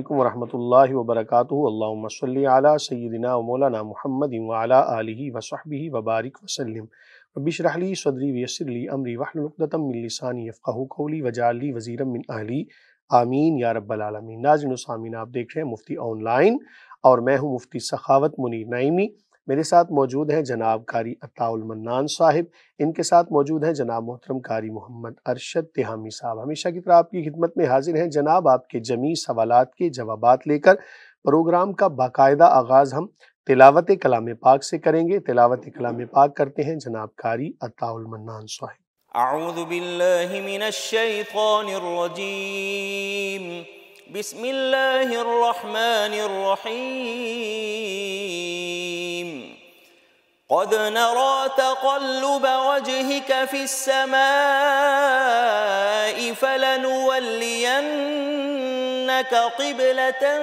علیکم ورحمت اللہ وبرکاتہ اللہم صلی علی سیدنا و مولانا محمد وعلا علی وصحبہ وبارک وسلم لی صدری و لی امری من لسانی قولی ملسانی لی وزیرا من اہلی آمین یا رب العالمین ناظرین و سامین آپ دیکھ رہے ہیں مفتی آن لائن اور میں ہوں مفتی سخاوت منیر نائمی میرے ساتھ موجود ہیں جناب کاری عطا المنان صاحب ان کے ساتھ موجود ہیں جناب محترم کاری محمد ارشد تہامی صاحب ہمیشہ کی طرح آپ کی خدمت میں حاضر ہیں جناب آپ کے جمی سوالات کے جوابات لے کر پروگرام کا باقاعدہ آغاز ہم تلاوت کلام پاک سے کریں گے تلاوت کلام پاک کرتے ہیں جناب کاری بسم الله الرحمن الرحيم قد نرى تقلب وجهك في السماء فلنولينك قبلة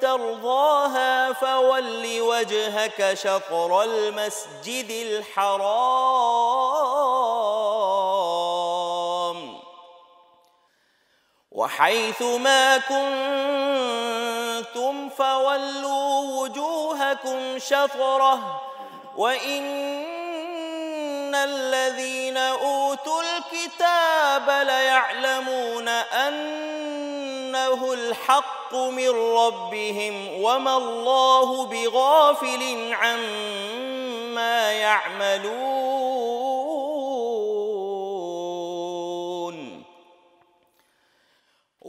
ترضاها فول وجهك شطر المسجد الحرام وحيث ما كنتم فولوا وجوهكم شطره وإن الذين أوتوا الكتاب ليعلمون أنه الحق من ربهم وما الله بغافل عما يعملون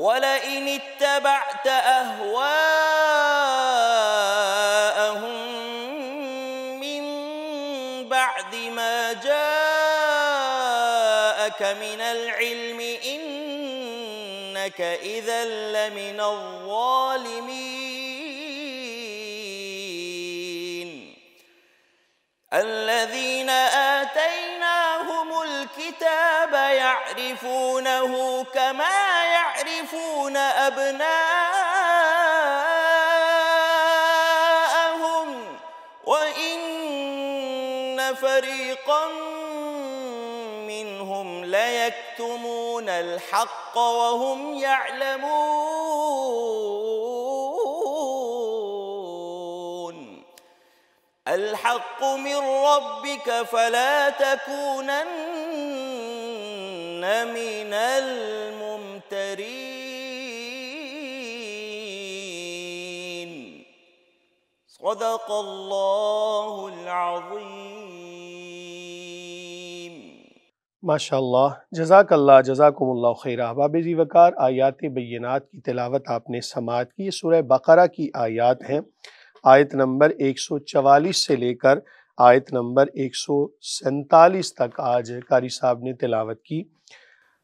ولئن اتبعت اهواءهم من بعد ما جاءك من العلم انك اذا لمن الظالمين الذين اتينا الكتاب يعرفونه كما يعرفون أبناءهم وإن فريقا منهم ليكتمون الحق وهم يعلمون الحق من ربك فلا تكونن صدق ماشاء اللہ جزاک اللہ جزاکم اللہ خیر باب ذی جی وکار آیات بینات کی تلاوت آپ نے سماعت کی یہ سورہ بقرہ کی آیات ہیں آیت نمبر ایک سو چوالیس سے لے کر آیت نمبر ایک سو سینتالیس تک آج کاری صاحب نے تلاوت کی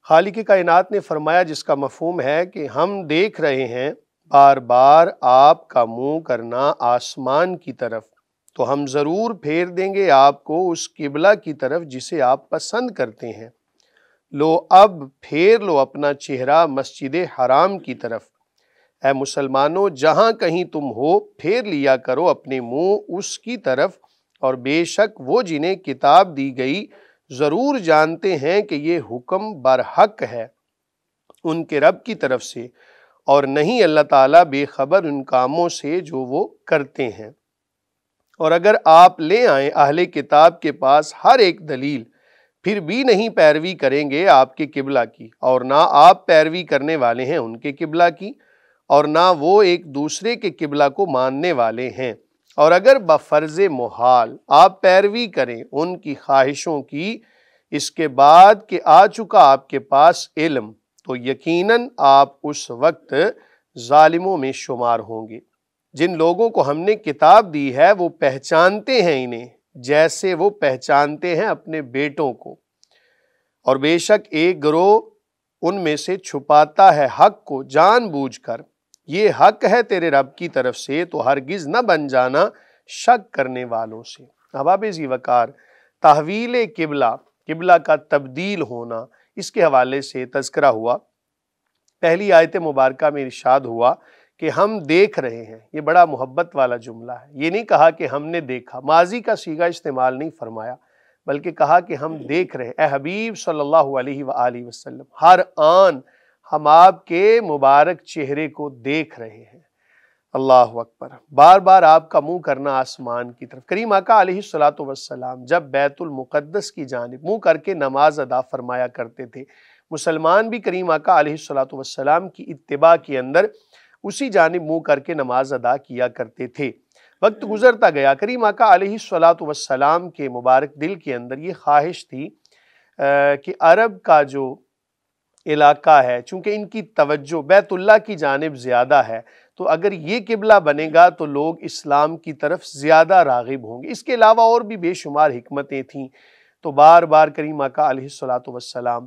خالق کائنات نے فرمایا جس کا مفہوم ہے کہ ہم دیکھ رہے ہیں بار بار آپ کا منہ کرنا آسمان کی طرف تو ہم ضرور پھیر دیں گے آپ کو اس قبلہ کی طرف جسے آپ پسند کرتے ہیں لو اب پھیر لو اپنا چہرہ مسجد حرام کی طرف اے مسلمانوں جہاں کہیں تم ہو پھیر لیا کرو اپنے منہ اس کی طرف اور بے شک وہ جنہیں کتاب دی گئی ضرور جانتے ہیں کہ یہ حکم برحق ہے ان کے رب کی طرف سے اور نہیں اللہ تعالیٰ بے خبر ان کاموں سے جو وہ کرتے ہیں اور اگر آپ لے آئیں اہل کتاب کے پاس ہر ایک دلیل پھر بھی نہیں پیروی کریں گے آپ کے قبلہ کی اور نہ آپ پیروی کرنے والے ہیں ان کے قبلہ کی اور نہ وہ ایک دوسرے کے قبلہ کو ماننے والے ہیں اور اگر بفرض محال آپ پیروی کریں ان کی خواہشوں کی اس کے بعد کہ آ چکا آپ کے پاس علم تو یقیناً آپ اس وقت ظالموں میں شمار ہوں گے جن لوگوں کو ہم نے کتاب دی ہے وہ پہچانتے ہیں انہیں جیسے وہ پہچانتے ہیں اپنے بیٹوں کو اور بے شک ایک گروہ ان میں سے چھپاتا ہے حق کو جان بوجھ کر یہ حق ہے تیرے رب کی طرف سے تو ہرگز نہ بن جانا شک کرنے والوں سے حبابِ وقار تحویل قبلہ قبلہ کا تبدیل ہونا اس کے حوالے سے تذکرہ ہوا پہلی آیت مبارکہ میں ارشاد ہوا کہ ہم دیکھ رہے ہیں یہ بڑا محبت والا جملہ ہے یہ نہیں کہا کہ ہم نے دیکھا ماضی کا سیگا استعمال نہیں فرمایا بلکہ کہا کہ ہم دیکھ رہے ہیں اے حبیب صلی اللہ علیہ وآلہ وسلم ہر آن ہم آپ کے مبارک چہرے کو دیکھ رہے ہیں اللہ اکبر بار بار آپ کا منہ کرنا آسمان کی طرف کریم آقا علیہ السلاۃ وسلام جب بیت المقدس کی جانب منہ کر کے نماز ادا فرمایا کرتے تھے مسلمان بھی کریم آقا علیہ السلاۃ وسلام کی اتباع کے اندر اسی جانب منہ کر کے نماز ادا کیا کرتے تھے وقت گزرتا گیا کریم آقا علیہ السلاۃ وسلام کے مبارک دل کے اندر یہ خواہش تھی کہ عرب کا جو علاقہ ہے چونکہ ان کی توجہ بیت اللہ کی جانب زیادہ ہے تو اگر یہ قبلہ بنے گا تو لوگ اسلام کی طرف زیادہ راغب ہوں گے اس کے علاوہ اور بھی بے شمار حکمتیں تھیں تو بار بار کریم آقا علیہ السلام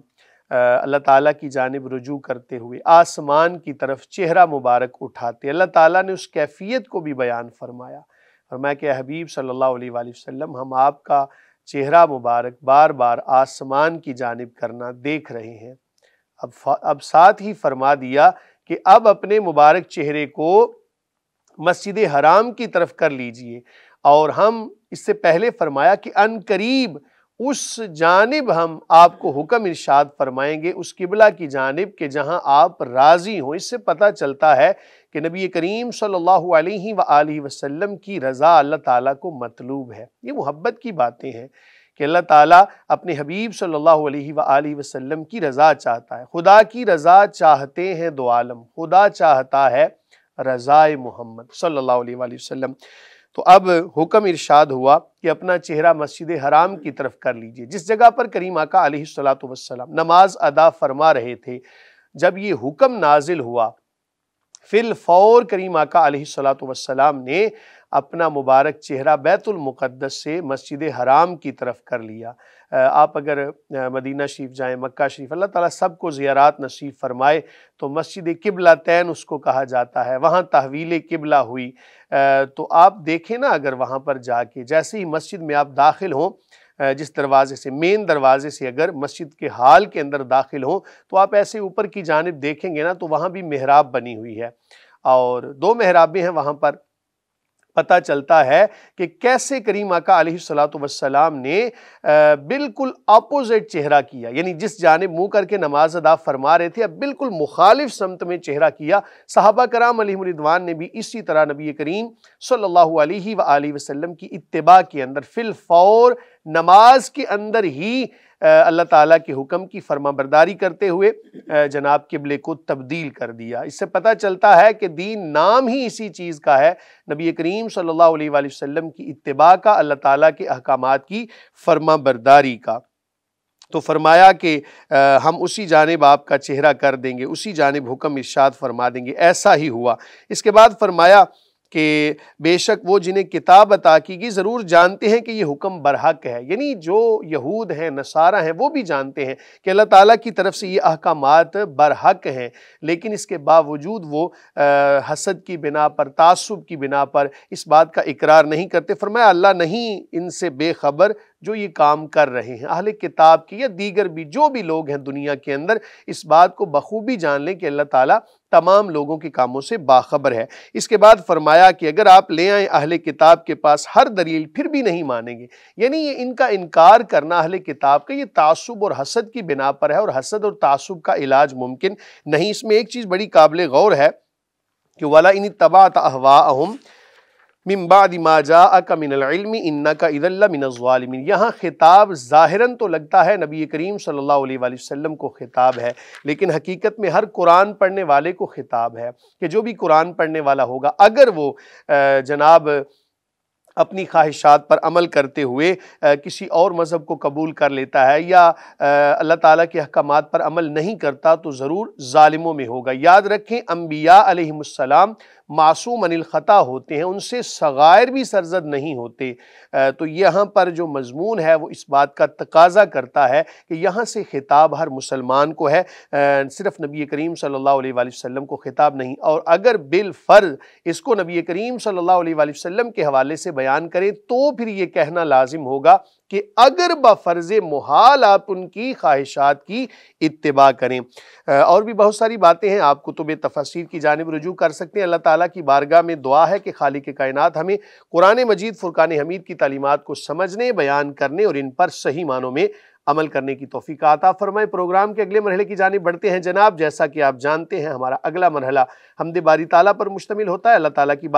اللہ تعالیٰ کی جانب رجوع کرتے ہوئے آسمان کی طرف چہرہ مبارک اٹھاتے اللہ تعالیٰ نے اس کیفیت کو بھی بیان فرمایا فرمایا کہ حبیب صلی اللہ علیہ وآلہ وسلم ہم آپ کا چہرہ مبارک بار بار آسمان کی جانب کرنا دیکھ رہے ہیں اب اب ساتھ ہی فرما دیا کہ اب اپنے مبارک چہرے کو مسجد حرام کی طرف کر لیجئے اور ہم اس سے پہلے فرمایا کہ ان قریب اس جانب ہم آپ کو حکم ارشاد فرمائیں گے اس قبلہ کی جانب کہ جہاں آپ راضی ہوں اس سے پتہ چلتا ہے کہ نبی کریم صلی اللہ علیہ وآلہ وسلم کی رضا اللہ تعالیٰ کو مطلوب ہے یہ محبت کی باتیں ہیں کہ اللہ تعالیٰ اپنے حبیب صلی اللہ علیہ وآلہ وسلم کی رضا چاہتا ہے خدا کی رضا چاہتے ہیں دو عالم خدا چاہتا ہے رضا محمد صلی اللہ علیہ وآلہ وسلم تو اب حکم ارشاد ہوا کہ اپنا چہرہ مسجد حرام کی طرف کر لیجئے جس جگہ پر کریم آقا علیہ السلام نماز ادا فرما رہے تھے جب یہ حکم نازل ہوا فل فور کریم آقا علیہ السلاۃ والسلام نے اپنا مبارک چہرہ بیت المقدس سے مسجد حرام کی طرف کر لیا آپ اگر مدینہ شریف جائیں مکہ شریف اللہ تعالیٰ سب کو زیارات نصیب فرمائے تو مسجد قبلہ تین اس کو کہا جاتا ہے وہاں تحویل قبلہ ہوئی تو آپ دیکھیں نا اگر وہاں پر جا کے جیسے ہی مسجد میں آپ داخل ہوں جس دروازے سے مین دروازے سے اگر مسجد کے حال کے اندر داخل ہوں تو آپ ایسے اوپر کی جانب دیکھیں گے نا تو وہاں بھی محراب بنی ہوئی ہے اور دو محرابیں ہیں وہاں پر پتہ چلتا ہے کہ کیسے کریم آقا علیہ السلاۃ والسلام نے بالکل اپوزٹ چہرہ کیا یعنی جس جانب منہ کر کے نماز ادا فرما رہے تھے اب بالکل مخالف سمت میں چہرہ کیا صحابہ کرام علیہ مردوان نے بھی اسی طرح نبی کریم صلی اللہ علیہ و وسلم کی اتباع کے اندر فی الفور نماز کے اندر ہی اللہ تعالیٰ کے حکم کی فرما برداری کرتے ہوئے جناب قبلے کو تبدیل کر دیا اس سے پتہ چلتا ہے کہ دین نام ہی اسی چیز کا ہے نبی کریم صلی اللہ علیہ وآلہ وسلم کی اتباع کا اللہ تعالیٰ کے احکامات کی فرما برداری کا تو فرمایا کہ ہم اسی جانب آپ کا چہرہ کر دیں گے اسی جانب حکم ارشاد فرما دیں گے ایسا ہی ہوا اس کے بعد فرمایا کہ بے شک وہ جنہیں کتاب عطا کی گئی ضرور جانتے ہیں کہ یہ حکم برحق ہے یعنی جو یہود ہیں نصارہ ہیں وہ بھی جانتے ہیں کہ اللہ تعالیٰ کی طرف سے یہ احکامات برحق ہیں لیکن اس کے باوجود وہ حسد کی بنا پر تعصب کی بنا پر اس بات کا اقرار نہیں کرتے فرمایا اللہ نہیں ان سے بے خبر جو یہ کام کر رہے ہیں اہل کتاب کی یا دیگر بھی جو بھی لوگ ہیں دنیا کے اندر اس بات کو بخوبی جان لیں کہ اللہ تعالیٰ تمام لوگوں کے کاموں سے باخبر ہے اس کے بعد فرمایا کہ اگر آپ لے آئیں اہل کتاب کے پاس ہر دلیل پھر بھی نہیں مانیں گے یعنی یہ ان کا انکار کرنا اہل کتاب کا یہ تعصب اور حسد کی بنا پر ہے اور حسد اور تعصب کا علاج ممکن نہیں اس میں ایک چیز بڑی قابل غور ہے کہ والا انہیں تباہ اہم من بعد ما جاءک من العلم اذا یہاں خطاب ظاہراً تو لگتا ہے نبی کریم صلی اللہ علیہ وآلہ وسلم کو خطاب ہے لیکن حقیقت میں ہر قرآن پڑھنے والے کو خطاب ہے کہ جو بھی قرآن پڑھنے والا ہوگا اگر وہ جناب اپنی خواہشات پر عمل کرتے ہوئے کسی اور مذہب کو قبول کر لیتا ہے یا اللہ تعالیٰ کے احکامات پر عمل نہیں کرتا تو ضرور ظالموں میں ہوگا یاد رکھیں انبیاء علیہم السلام معصوم ان الخطا ہوتے ہیں ان سے سغائر بھی سرزد نہیں ہوتے تو یہاں پر جو مضمون ہے وہ اس بات کا تقاضا کرتا ہے کہ یہاں سے خطاب ہر مسلمان کو ہے صرف نبی کریم صلی اللہ علیہ وآلہ وسلم کو خطاب نہیں اور اگر بالفرض اس کو نبی کریم صلی اللہ علیہ وآلہ وسلم کے حوالے سے بیان کریں تو پھر یہ کہنا لازم ہوگا کہ اگر بفرض محال آپ ان کی خواہشات کی اتباع کریں اور بھی بہت ساری باتیں ہیں آپ کتب تفسیر کی جانب رجوع کر سکتے ہیں اللہ تعالیٰ کی بارگاہ میں دعا ہے کہ خالق کائنات ہمیں قرآن مجید فرقان حمید کی تعلیمات کو سمجھنے بیان کرنے اور ان پر صحیح معنوں میں عمل کرنے کی توفیق عطا فرمائے پروگرام کے اگلے مرحلے کی جانب بڑھتے ہیں جناب جیسا کہ آپ جانتے ہیں ہمارا اگلا مرحلہ حمد باری تعالیٰ پر مشتمل ہوتا ہے اللہ تعالیٰ کی